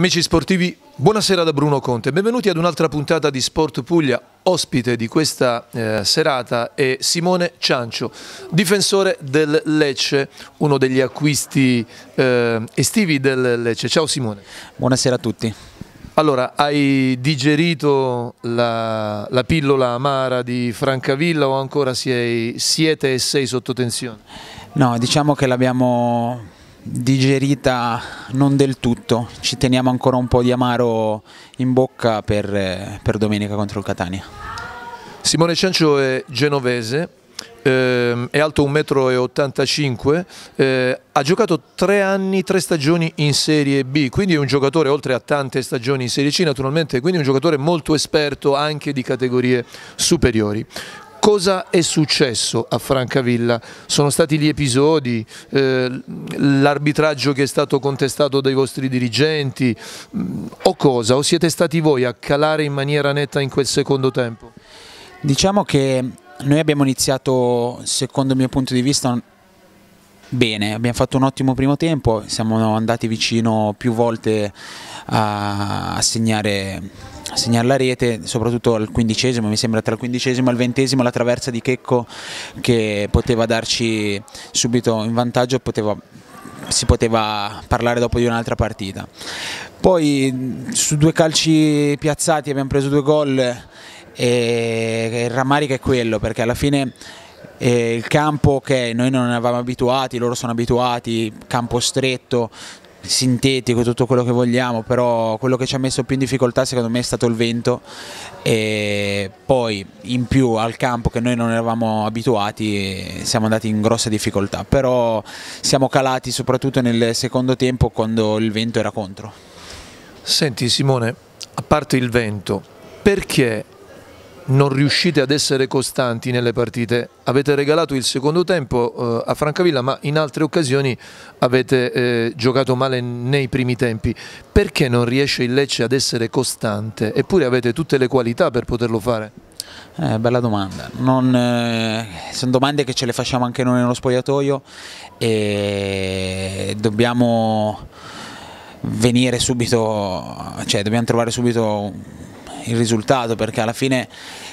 Amici sportivi, buonasera da Bruno Conte, benvenuti ad un'altra puntata di Sport Puglia. Ospite di questa eh, serata è Simone Ciancio, difensore del Lecce, uno degli acquisti eh, estivi del Lecce. Ciao Simone. Buonasera a tutti. Allora, hai digerito la, la pillola amara di Francavilla o ancora sei, siete e sei sotto tensione? No, diciamo che l'abbiamo digerita non del tutto, ci teniamo ancora un po' di amaro in bocca per, eh, per domenica contro il Catania. Simone Ciancio è genovese, eh, è alto 1,85 m, eh, ha giocato tre anni, tre stagioni in Serie B, quindi è un giocatore oltre a tante stagioni in Serie C naturalmente, quindi è un giocatore molto esperto anche di categorie superiori. Cosa è successo a Francavilla? Sono stati gli episodi, eh, l'arbitraggio che è stato contestato dai vostri dirigenti mh, mm, o cosa? O siete stati voi a calare in maniera netta in quel secondo tempo? Diciamo che noi abbiamo iniziato, secondo il mio punto di vista, bene, abbiamo fatto un ottimo primo tempo, siamo andati vicino più volte a, a segnare segnare la rete, soprattutto al quindicesimo, mi sembra tra il quindicesimo e il ventesimo la traversa di Checco che poteva darci subito in vantaggio poteva, si poteva parlare dopo di un'altra partita. Poi su due calci piazzati abbiamo preso due gol e il rammarico è quello perché alla fine eh, il campo che okay, noi non eravamo abituati, loro sono abituati, campo stretto, sintetico, tutto quello che vogliamo, però quello che ci ha messo più in difficoltà secondo me è stato il vento e poi in più al campo che noi non eravamo abituati siamo andati in grossa difficoltà, però siamo calati soprattutto nel secondo tempo quando il vento era contro. Senti Simone, a parte il vento, perché non riuscite ad essere costanti nelle partite. Avete regalato il secondo tempo eh, a Francavilla, ma in altre occasioni avete eh, giocato male nei primi tempi. Perché non riesce il Lecce ad essere costante? Eppure avete tutte le qualità per poterlo fare. Eh, bella domanda, non, eh, sono domande che ce le facciamo anche noi nello spogliatoio e dobbiamo venire subito, cioè dobbiamo trovare subito il risultato perché alla fine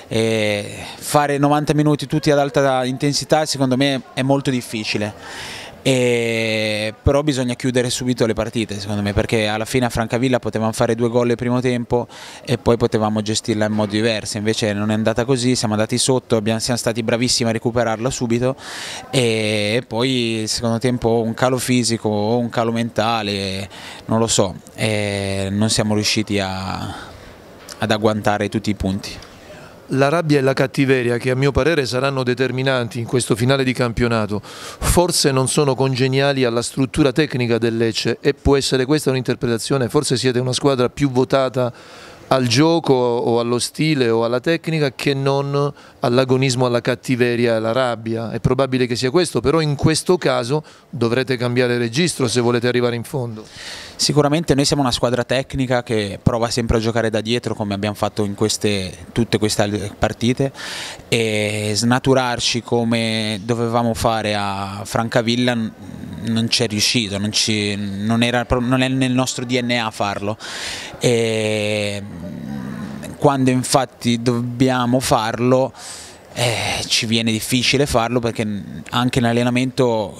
eh, fare 90 minuti tutti ad alta intensità secondo me è molto difficile. E, però bisogna chiudere subito le partite secondo me perché alla fine a Francavilla potevamo fare due gol nel primo tempo e poi potevamo gestirla in modo diverso invece non è andata così siamo andati sotto abbiamo, siamo stati bravissimi a recuperarla subito e poi il secondo tempo un calo fisico o un calo mentale non lo so non siamo riusciti a ad agguantare tutti i punti? la rabbia e la cattiveria che a mio parere saranno determinanti in questo finale di campionato forse non sono congeniali alla struttura tecnica del Lecce e può essere questa un'interpretazione, forse siete una squadra più votata al gioco o allo stile o alla tecnica che non all'agonismo, alla cattiveria e alla rabbia. È probabile che sia questo, però in questo caso dovrete cambiare registro se volete arrivare in fondo. Sicuramente noi siamo una squadra tecnica che prova sempre a giocare da dietro come abbiamo fatto in queste, tutte queste partite e snaturarci come dovevamo fare a Francavilla non ci è riuscito, non, ci, non, era, non è nel nostro DNA farlo. E quando infatti dobbiamo farlo eh, ci viene difficile farlo perché anche in allenamento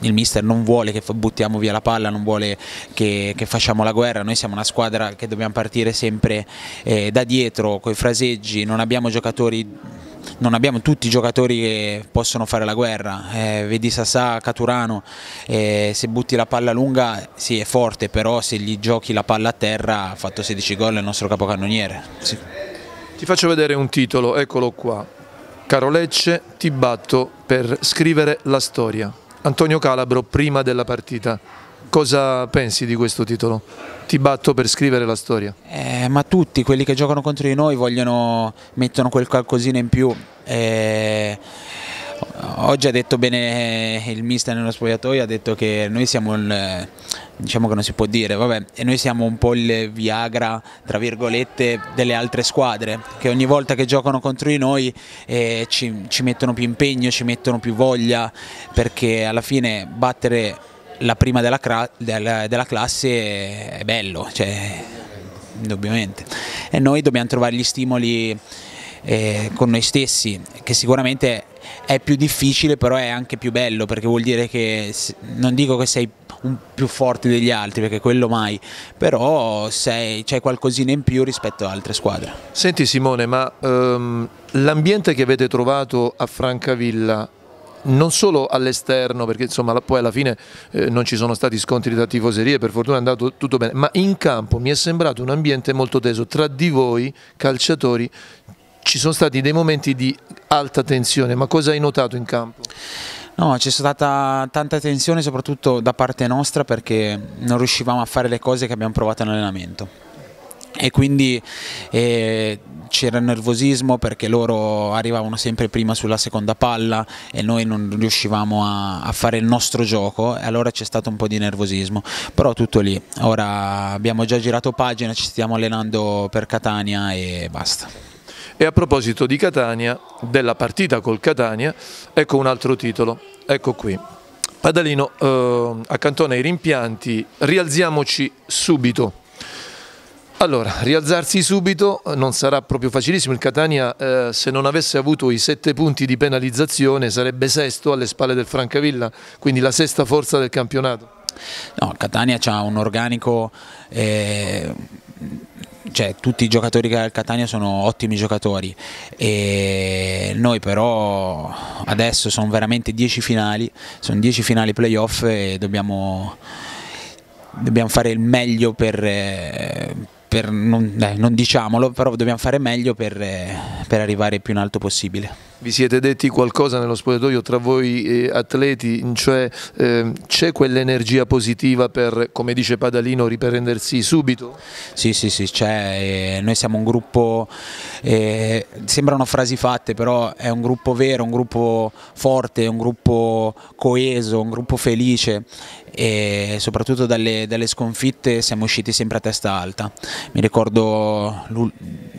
il mister non vuole che buttiamo via la palla, non vuole che, che facciamo la guerra, noi siamo una squadra che dobbiamo partire sempre eh, da dietro, con i fraseggi, non abbiamo giocatori non abbiamo tutti i giocatori che possono fare la guerra, eh, vedi Sassà, Caturano, eh, se butti la palla lunga sì è forte, però se gli giochi la palla a terra ha fatto 16 gol il nostro capocannoniere. Sì. Ti faccio vedere un titolo, eccolo qua. Caro Lecce, ti batto per scrivere la storia. Antonio Calabro prima della partita. Cosa pensi di questo titolo? ti batto per scrivere la storia? Eh, ma tutti, quelli che giocano contro di noi vogliono, mettono quel qualcosina in più. Eh, oggi ha detto bene eh, il mister nello spogliatoio, ha detto che noi siamo il, eh, diciamo che non si può dire, vabbè, e noi siamo un po' il Viagra, tra virgolette, delle altre squadre, che ogni volta che giocano contro di noi eh, ci, ci mettono più impegno, ci mettono più voglia, perché alla fine battere la prima della, della, della classe è bello, cioè, indubbiamente. E noi dobbiamo trovare gli stimoli eh, con noi stessi, che sicuramente è più difficile, però è anche più bello, perché vuol dire che non dico che sei più forte degli altri, perché quello mai, però c'è qualcosina in più rispetto ad altre squadre. Senti Simone, ma um, l'ambiente che avete trovato a Francavilla non solo all'esterno, perché insomma poi alla fine eh, non ci sono stati scontri da tifoserie, per fortuna è andato tutto bene, ma in campo mi è sembrato un ambiente molto teso, tra di voi calciatori ci sono stati dei momenti di alta tensione, ma cosa hai notato in campo? No, c'è stata tanta tensione soprattutto da parte nostra perché non riuscivamo a fare le cose che abbiamo provato in allenamento e quindi eh, c'era nervosismo perché loro arrivavano sempre prima sulla seconda palla e noi non riuscivamo a, a fare il nostro gioco e allora c'è stato un po' di nervosismo però tutto lì ora abbiamo già girato pagina ci stiamo allenando per Catania e basta e a proposito di Catania, della partita col Catania, ecco un altro titolo, ecco qui. Padalino, eh, accanto ai rimpianti, rialziamoci subito. Allora, rialzarsi subito non sarà proprio facilissimo, il Catania eh, se non avesse avuto i sette punti di penalizzazione sarebbe sesto alle spalle del Francavilla, quindi la sesta forza del campionato. No, il Catania ha un organico... Eh cioè, tutti i giocatori che ha il Catania sono ottimi giocatori e noi però adesso sono veramente dieci finali, sono 10 finali playoff e dobbiamo, dobbiamo fare il meglio per, eh, per, non, eh, non, diciamolo, però dobbiamo fare meglio per, eh, per, arrivare più in alto possibile. Vi siete detti qualcosa nello spogliatoio tra voi eh, atleti, cioè ehm, c'è quell'energia positiva per, come dice Padalino, riprendersi subito? Sì, sì, sì, c'è, eh, noi siamo un gruppo, eh, sembrano frasi fatte, però è un gruppo vero, un gruppo forte, un gruppo coeso, un gruppo felice e soprattutto dalle, dalle sconfitte siamo usciti sempre a testa alta mi ricordo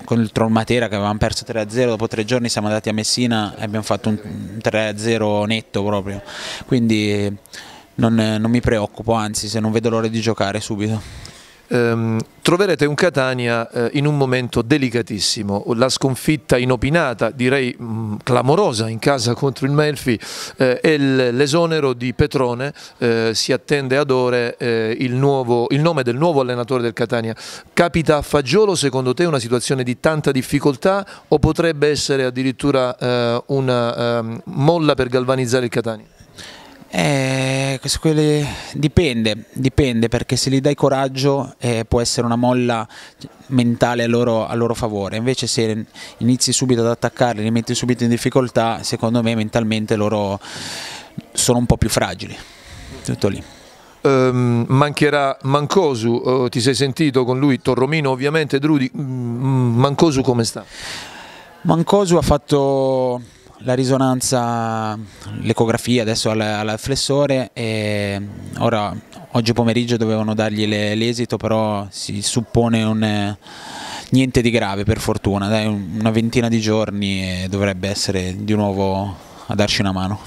con il Matera che avevamo perso 3-0, dopo tre giorni siamo andati a Messina e abbiamo fatto un 3-0 netto proprio, quindi non, non mi preoccupo, anzi se non vedo l'ora di giocare subito ehm, troverete un Catania eh, in un momento delicatissimo, la sconfitta inopinata, direi mh, mm, clamorosa in casa contro il Melfi eh, e l'esonero di Petrone, eh, si attende ad ore eh, il, nuovo, il, nome del nuovo allenatore del Catania. Capita a Fagiolo secondo te una situazione di tanta difficoltà o potrebbe essere addirittura eh, una ehm, molla per galvanizzare il Catania? Eh, quelli, dipende, dipende perché se gli dai coraggio eh, può essere una molla mentale a loro, a loro, favore, invece se inizi subito ad attaccarli, li metti subito in difficoltà, secondo me mentalmente loro sono un po' più fragili, tutto lì. Um, mancherà Mancosu, oh, ti sei sentito con lui, Torromino ovviamente, Drudi, mm, mm Mancosu come sta? Mancosu ha fatto la risonanza, l'ecografia adesso al, al flessore e ora oggi pomeriggio dovevano dargli l'esito però si suppone un, eh, niente di grave per fortuna, Dai, una ventina di giorni e dovrebbe essere di nuovo a darci una mano.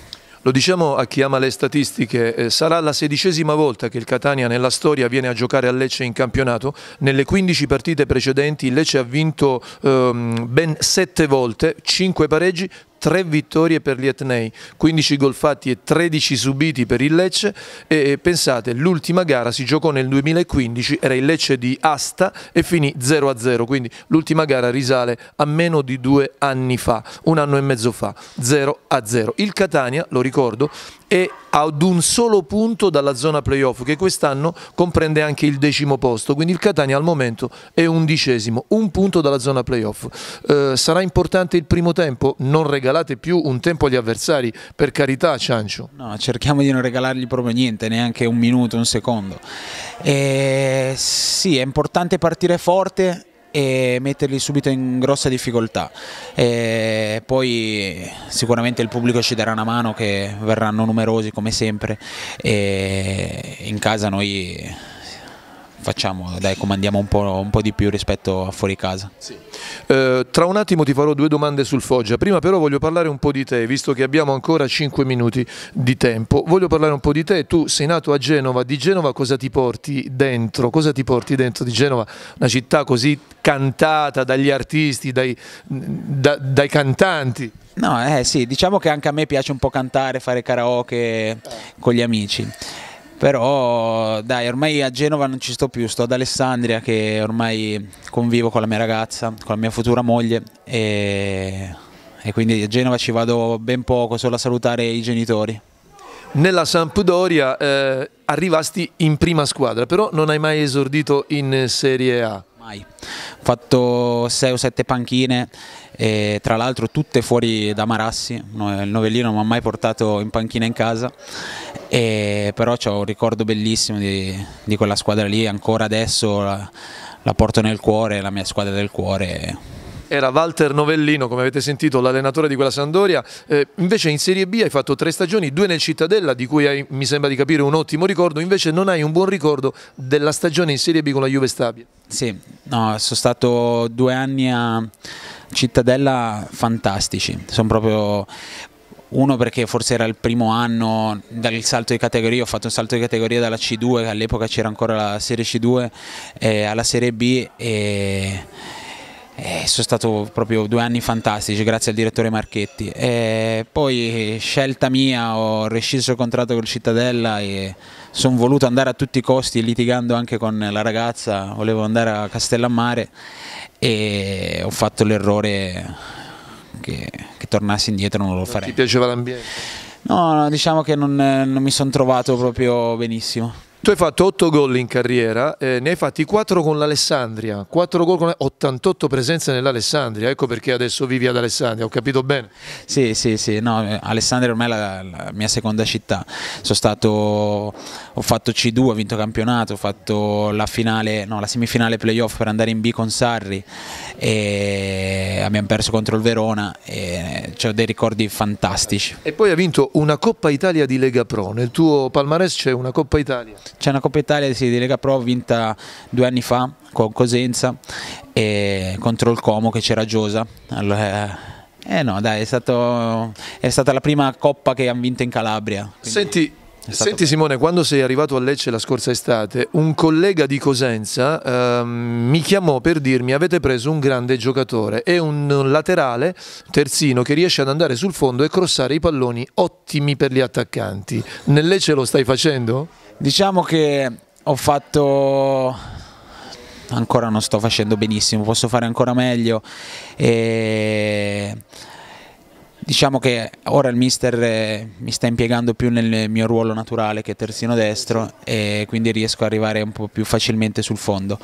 Lo diciamo a chi ama le statistiche, eh, sarà la sedicesima volta che il Catania nella storia viene a giocare a Lecce in campionato, nelle 15 partite precedenti Lecce ha vinto ehm, ben 7 volte, 5 pareggi, 3 vittorie per gli Etnei, 15 gol fatti e 13 subiti per il Lecce e pensate l'ultima gara si giocò nel 2015, era il Lecce di Asta e finì 0-0, quindi l'ultima gara risale a meno di due anni fa, un anno e mezzo fa, 0-0. Il Catania, lo ricordo, e ad un solo punto dalla zona playoff che quest'anno comprende anche il decimo posto, quindi il Catania al momento è undicesimo, un punto dalla zona playoff. Eh, sarà importante il primo tempo? Non regalate più un tempo agli avversari, per carità Ciancio. No, cerchiamo di non regalargli proprio niente, neanche un minuto, un secondo. Eh, sì, è importante partire forte e metterli subito in grossa difficoltà. E poi sicuramente il pubblico ci darà una mano che verranno numerosi come sempre e in casa noi facciamo, dai, comandiamo un po', un po', di più rispetto a fuori casa. Sì. Eh, tra un attimo ti farò due domande sul Foggia, prima però voglio parlare un po' di te, visto che abbiamo ancora 5 minuti di tempo, voglio parlare un po' di te, tu sei nato a Genova, di Genova cosa ti porti dentro? Cosa ti porti dentro di Genova, una città così cantata dagli artisti, dai, da, dai cantanti? No, eh sì, diciamo che anche a me piace un po' cantare, fare karaoke eh. con gli amici però dai ormai a Genova non ci sto più, sto ad Alessandria che ormai convivo con la mia ragazza, con la mia futura moglie e, e quindi a Genova ci vado ben poco, solo a salutare i genitori nella Sampdoria eh, arrivasti in prima squadra, però non hai mai esordito in Serie A. Mai ho fatto 6 o 7 panchine, tra l'altro tutte fuori da Marassi, il novellino non mi ha mai portato in panchina in casa, e però ho un ricordo bellissimo di, di, quella squadra lì, ancora adesso la, la porto nel cuore, è la mia squadra del cuore era Walter Novellino, come avete sentito, l'allenatore di quella Sandoria. Eh, invece in Serie B hai fatto tre stagioni, due nel Cittadella, di cui hai, mi sembra di capire, un ottimo ricordo, invece non hai un buon ricordo della stagione in Serie B con la Juve Stabia. Sì, no, sono stato due anni a Cittadella fantastici, sono proprio uno perché forse era il primo anno dal salto di categoria, ho fatto un salto di categoria dalla C2, all'epoca c'era ancora la Serie C2, eh, alla Serie B e eh, sono stati proprio due anni fantastici grazie al direttore Marchetti. Eh, poi scelta mia, ho rescisso il contratto con Cittadella e sono voluto andare a tutti i costi litigando anche con la ragazza, volevo andare a Castellammare e ho fatto l'errore che, che, tornassi indietro, non lo farei. Ti piaceva l'ambiente? No, no, diciamo che non, non mi sono trovato proprio benissimo. Tu hai fatto 8 gol in carriera, eh, ne hai fatti 4 con l'Alessandria, 4 gol con 88 presenze nell'Alessandria, ecco perché adesso vivi ad Alessandria, ho capito bene? Sì, sì, sì, no, eh, Alessandria ormai è la, la, mia seconda città, stato, ho fatto C2, ho vinto campionato, ho fatto la, finale, no, la semifinale playoff per andare in B con Sarri, e abbiamo perso contro il Verona, e cioè, ho dei ricordi fantastici. E poi hai vinto una Coppa Italia di Lega Pro, nel tuo palmarès c'è una Coppa Italia. C'è una Coppa Italia sì, di Lega Pro vinta due anni fa con Cosenza e contro il Como che c'era Giosa. Allora, eh, eh no, dai, è, stato, è, stata la prima coppa che hanno vinto in Calabria. Senti, senti, Simone, quando sei arrivato a Lecce la scorsa estate, un collega di Cosenza eh, mi chiamò per dirmi avete preso un grande giocatore, è un laterale terzino che riesce ad andare sul fondo e crossare i palloni ottimi per gli attaccanti. Nel Lecce lo stai facendo? Diciamo che ho fatto ancora non sto facendo benissimo, posso fare ancora meglio e diciamo che ora il mister eh, mi sta impiegando più nel mio ruolo naturale che terzino destro e quindi riesco ad arrivare un po' più facilmente sul fondo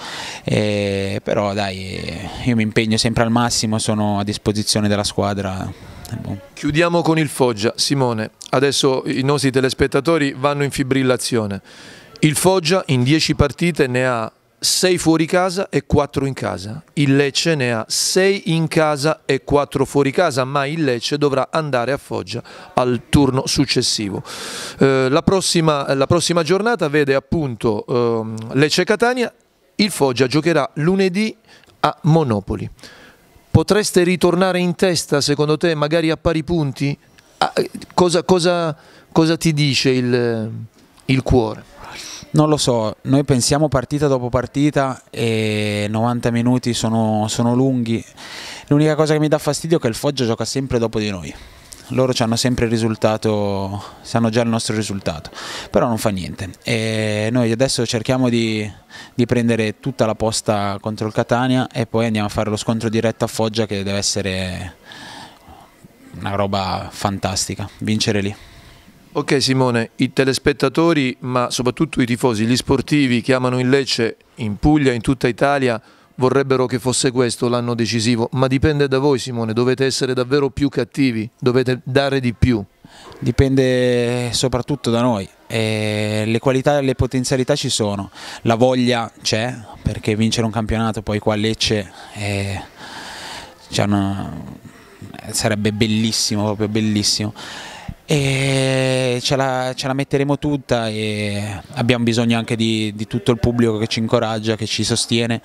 e però dai io mi impegno sempre al massimo sono a disposizione della squadra Chiudiamo con il Foggia. Simone, adesso i nostri telespettatori vanno in fibrillazione. Il Foggia in 10 partite ne ha 6 fuori casa e 4 in casa. Il Lecce ne ha 6 in casa e 4 fuori casa, ma il Lecce dovrà andare a Foggia al turno successivo. Eh, la, prossima, la, prossima, giornata vede appunto eh, Lecce-Catania, il Foggia giocherà lunedì a Monopoli potreste ritornare in testa secondo te magari a pari punti? Ah, eh, cosa, cosa, cosa ti dice il, il cuore? Non lo so, noi pensiamo partita dopo partita e 90 minuti sono, sono lunghi. L'unica cosa che mi dà fastidio è che il Foggia gioca sempre dopo di noi loro ci hanno sempre il risultato, sanno già il nostro risultato, però non fa niente. E noi adesso cerchiamo di, di, prendere tutta la posta contro il Catania e poi andiamo a fare lo scontro diretto a Foggia che deve essere una roba fantastica, vincere lì. Ok Simone, i telespettatori ma soprattutto i tifosi, gli sportivi che amano il Lecce in Puglia, in tutta Italia, vorrebbero che fosse questo l'anno decisivo, ma dipende da voi Simone, dovete essere davvero più cattivi, dovete dare di più. Dipende soprattutto da noi, eh, le qualità e le potenzialità ci sono, la voglia c'è, perché vincere un campionato poi qua a Lecce eh, una... sarebbe bellissimo, proprio bellissimo. E ce la, ce la, metteremo tutta e abbiamo bisogno anche di, di, tutto il pubblico che ci incoraggia, che ci sostiene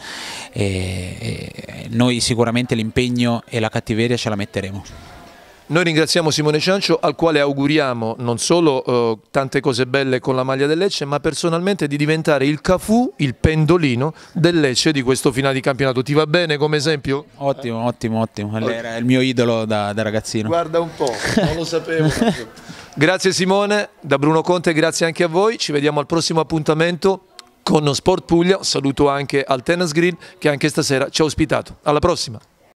e, e noi sicuramente l'impegno e la cattiveria ce la metteremo. Noi ringraziamo Simone Ciancio al quale auguriamo non solo eh, tante cose belle con la maglia del Lecce ma personalmente di diventare il Cafù, il pendolino del Lecce di questo finale di campionato. Ti va bene come esempio? Ottimo, ottimo, ottimo. Allora. Era il mio idolo da, da ragazzino. Guarda un po', non lo sapevo. grazie Simone, da Bruno Conte grazie anche a voi. Ci vediamo al prossimo appuntamento con Sport Puglia. Saluto anche al Tennis Green che anche stasera ci ha ospitato. Alla prossima!